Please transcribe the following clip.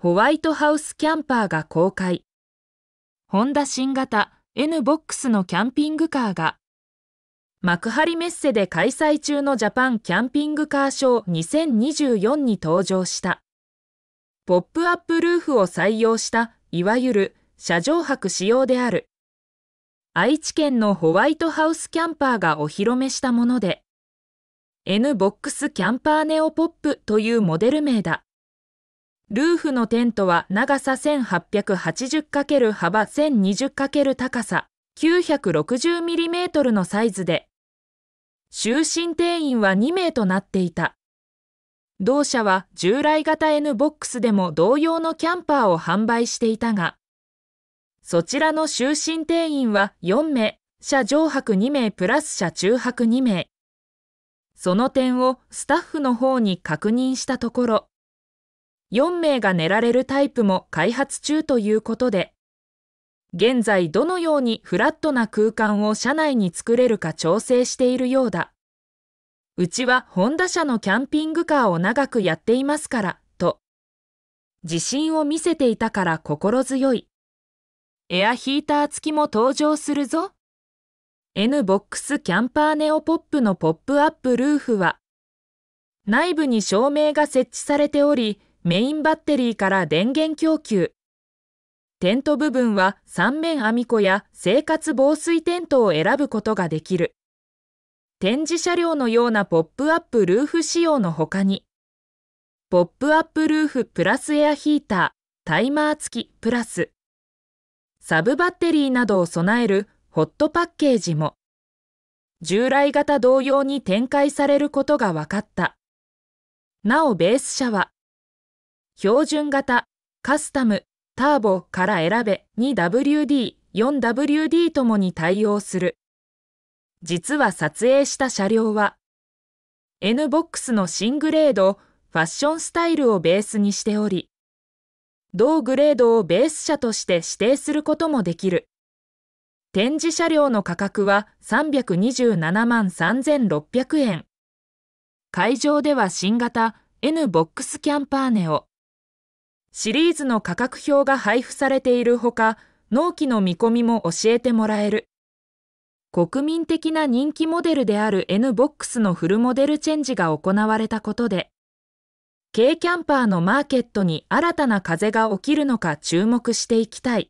ホワイトハウスキャンパーが公開。ホンダ新型 N ボックスのキャンピングカーが幕張メッセで開催中のジャパンキャンピングカーショー2024に登場した。ポップアップルーフを採用したいわゆる車上泊仕様である。愛知県のホワイトハウスキャンパーがお披露目したもので、N ボックスキャンパーネオポップというモデル名だ。ルーフのテントは長さ 1880× 幅 1020× 高さ 960mm のサイズで、就寝定員は2名となっていた。同社は従来型 N ボックスでも同様のキャンパーを販売していたが、そちらの就寝定員は4名、車上泊2名プラス車中泊2名。その点をスタッフの方に確認したところ、4名が寝られるタイプも開発中ということで、現在どのようにフラットな空間を車内に作れるか調整しているようだ。うちはホンダ車のキャンピングカーを長くやっていますから、と。自信を見せていたから心強い。エアヒーター付きも登場するぞ。NBOX キャンパーネオポップのポップアップルーフは、内部に照明が設置されており、メインバッテリーから電源供給。テント部分は3面網子や生活防水テントを選ぶことができる。展示車両のようなポップアップルーフ仕様の他に、ポップアップルーフプラスエアヒーター、タイマー付きプラス、サブバッテリーなどを備えるホットパッケージも、従来型同様に展開されることが分かった。なおベース車は、標準型、カスタム、ターボから選べ 2WD、4WD ともに対応する。実は撮影した車両は、NBOX の新グレード、ファッションスタイルをベースにしており、同グレードをベース車として指定することもできる。展示車両の価格は327万3600円。会場では新型 NBOX キャンパーネを、シリーズの価格表が配布されているほか、納期の見込みも教えてもらえる。国民的な人気モデルである NBOX のフルモデルチェンジが行われたことで、軽キャンパーのマーケットに新たな風が起きるのか注目していきたい。